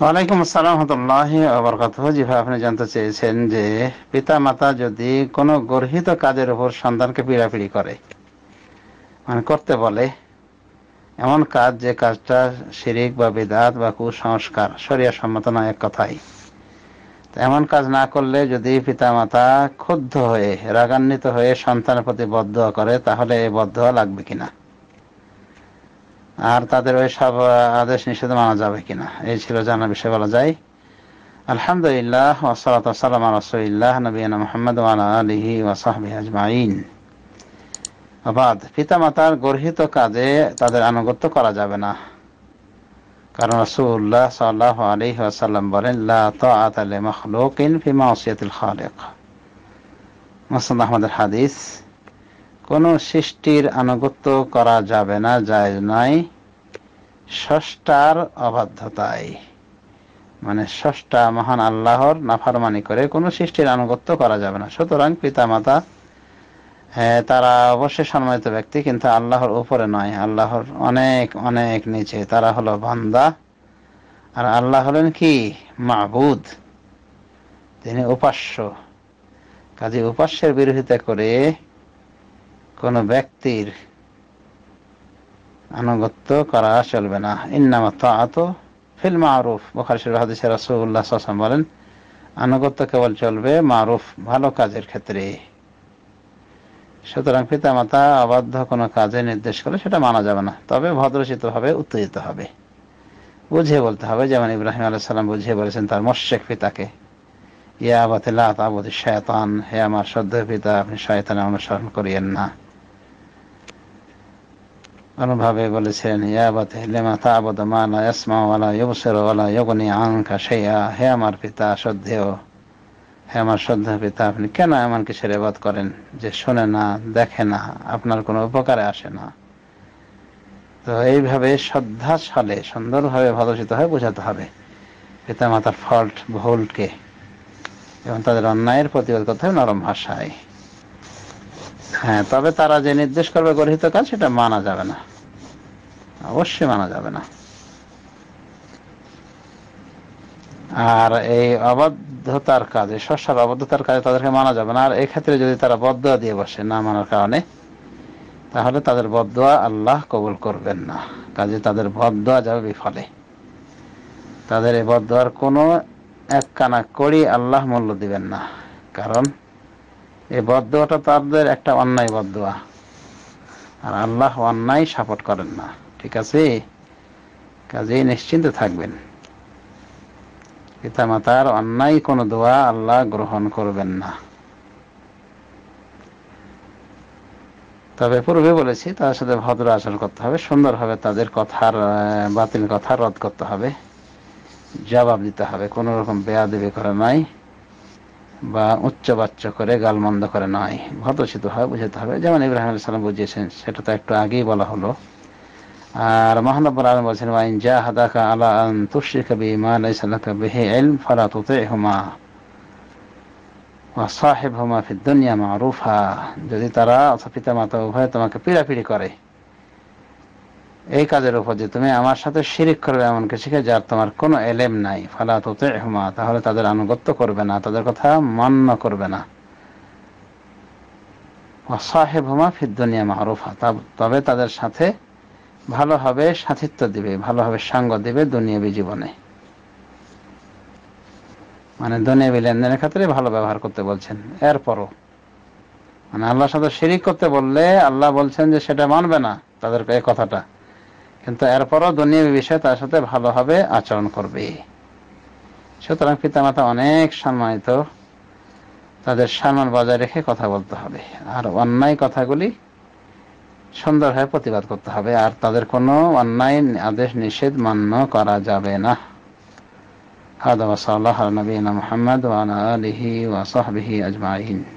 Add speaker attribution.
Speaker 1: ওয়ালাইকুম আসসালাম রহমতুল্লাহ আপনি জানতে চেয়েছেন যে পিতা মাতা যদি কোনো গর্হিত কাজের উপর সন্তানকে পিড়াপিড়ি করে মানে করতে বলে এমন কাজ যে কাজটা শিরিক বা বিদাত বা কুসংস্কার সরিয়া সম্মত নয় এক কথাই এমন কাজ না করলে যদি পিতা মাতা ক্ষুব্ধ হয়ে রাগান্বিত হয়ে সন্তানের প্রতি বদ্ধ করে তাহলে এই বদ্ধ লাগবে কিনা আর তাদের ওই সব আদেশ নিষেধ মানা যাবে কিনা এই ছিল জানা বিষয় বলা যায় আলহামদুলিল্লাহ ওসালাত সালাম রসুলিল্লাহ নবীনা মোহাম্মদ আলহি ওসাহবি আজমাইন অবাদ পিতামাতার গর্হিত কাজে তাদের আনুগত্য করা যাবে না কারণ রসুল্লাহ সাল্লাহ আলহি আসাল্লাম বলেন খালেক মোসাদ আহমদের হাদিস কোন সৃষ্টির আনুগত্য করা যাবে না যায় নাই ষষ্ঠার অবাধ্যতায় মানে ষষ্ঠা মহান আল্লাহর নাফারমানি করে কোনো সৃষ্টির আনুগত্য করা যাবে না সুতরাং পিতা মাতা তারা অবশ্যই সম্মানিত ব্যক্তি কিন্তু আল্লাহর উপরে নয় আল্লাহর অনেক অনেক নিচে তারা হলো বান্দা আর আল্লাহ হলেন কি মাহবুদ তিনি উপাস্য কাজে উপাস্যের বিরোধিতা করে কোনো ব্যক্তির আনুগত্য করা চলবে না ইন্নামা আত ফিল মারুফ বুখারী শরীফ হাদিসে রাসূলুল্লাহ সাল্লাল্লাহু বলেন আনুগত্য কেবল চলবে মারুফ ভালো কাজের ক্ষেত্রে সুতরাং পিতামাতা অবাধ্য কোনো কাজে নির্দেশ করলে সেটা মানা যাবে না তবে ভদ্রচিতভাবে উত্তেজিত হবে বুঝে বলতে হবে যেমন ইব্রাহিম সালাম বুঝিয়ে বলেছেন তার মস্যেক পিতাকে ইয়া আবাতিল্লাহ আবুদ শয়তান হে আমার শ্রদ্ধা পিতা আপনি শয়তানে অনুসরণ করিয়েন না অনুভাবে বলেছেন ইয়াবাতে লেমা মা লা ইয়াসমা ওয়া লা ইউবসিরু ওয়া লা আনকা শাইআ হে আমার পিতা শ্রদ্ধেয় হে আমার শ্রদ্ধা পিতা আপনি কেন এমন কিসের এবাদ করেন যে শোনে না দেখে না আপনার কোনো উপকারে আসে না তো এইভাবে শ্রদ্ধা সালে সুন্দরভাবে ভালোচিত হয়ে বোঝাতে হবে পিতা মাতার ফল্ট ভুলকে এবং তাদের অন্যায়ের প্রতিবাদ করতে হবে নরম ভাষায় হ্যাঁ তবে তারা যে নির্দেশ করবে গরহিত কাজ সেটা মানা যাবে না অবশ্যই মানা যাবে না আর এই অবাধ্যতার কাজে শস্যার অবাধ্যতার কাজে তাদেরকে মানা যাবে না আর ক্ষেত্রে যদি তারা বদয়া দিয়ে বসে না মানার কারণে তাহলে তাদের বদয়া আল্লাহ কবুল করবেন না কাজে তাদের বদয়া যাবে বিফলে তাদের এই বদয়ার কোনো এক কানা করি আল্লাহ মূল্য দিবেন না কারণ এই বদুয়াটা তাদের একটা অন্যায় বদুয়া আর আল্লাহ অন্যায় সাপোর্ট করেন না ঠিক আছে কাজেই নিশ্চিন্ত থাকবেন পিতামাতার অন্যায় কোনো দোয়া আল্লাহ গ্রহণ করবেন না তবে পূর্বে বলেছি তার সাথে ভদ্র আচরণ করতে হবে সুন্দরভাবে তাদের কথার বাতিল কথা রদ করতে হবে জবাব দিতে হবে কোনো রকম বেয়া দেবে করা নাই বা উচ্চবাচ্য বাচ্চ করে গালমন্দ করে নয় ভদ্রচিত হয় বুঝাতে হবে যেমন ইব্রাহিম সালাম বুঝিয়েছেন সেটা তো একটু আগেই বলা হলো আর মহানব্বর আলম বলছেন ওয়াইন যা হাদাকা আলা আন তুশি কবি মা লাই সালাকা বিহি ইলম ফালা তুতে হুমা সাহেব হুমা ফি দুনিয়া মা রুফা যদি তারা অথবা পিতা মাতা উভয় তোমাকে পিড়াপিড়ি করে এই কাজের উপর যে তুমি আমার সাথে শিরিক করবে এমন কিছুকে যার তোমার কোনো এলেম নাই ফালা তোতে হুমা তাহলে তাদের আনুগত্য করবে না তাদের কথা মান্য করবে না হুমা ফিদ্দুনিয়া তবে তাদের সাথে ভালোভাবে সাথিত্ব দিবে ভালোভাবে সাঙ্গ দিবে দুনিয়াবি জীবনে মানে দুনিয়াবি লেনদেনের ক্ষেত্রে ভালো ব্যবহার করতে বলছেন এরপরও মানে আল্লাহর সাথে শিরিক করতে বললে আল্লাহ বলছেন যে সেটা মানবে না তাদের এই কথাটা কিন্তু এরপরও দুনিয়া বিষয়ে তার সাথে ভালোভাবে আচরণ করবে সুতরাং পিতামাতা অনেক সম্মানিত তাদের সম্মান বজায় রেখে কথা বলতে হবে আর অন্যায় কথাগুলি সুন্দরভাবে প্রতিবাদ করতে হবে আর তাদের কোনো অন্যায় আদেশ নিষেধ মান্য করা যাবে না هذا وصلى নবীন মোহাম্মদ ওয়ান আলিহি وعلى آله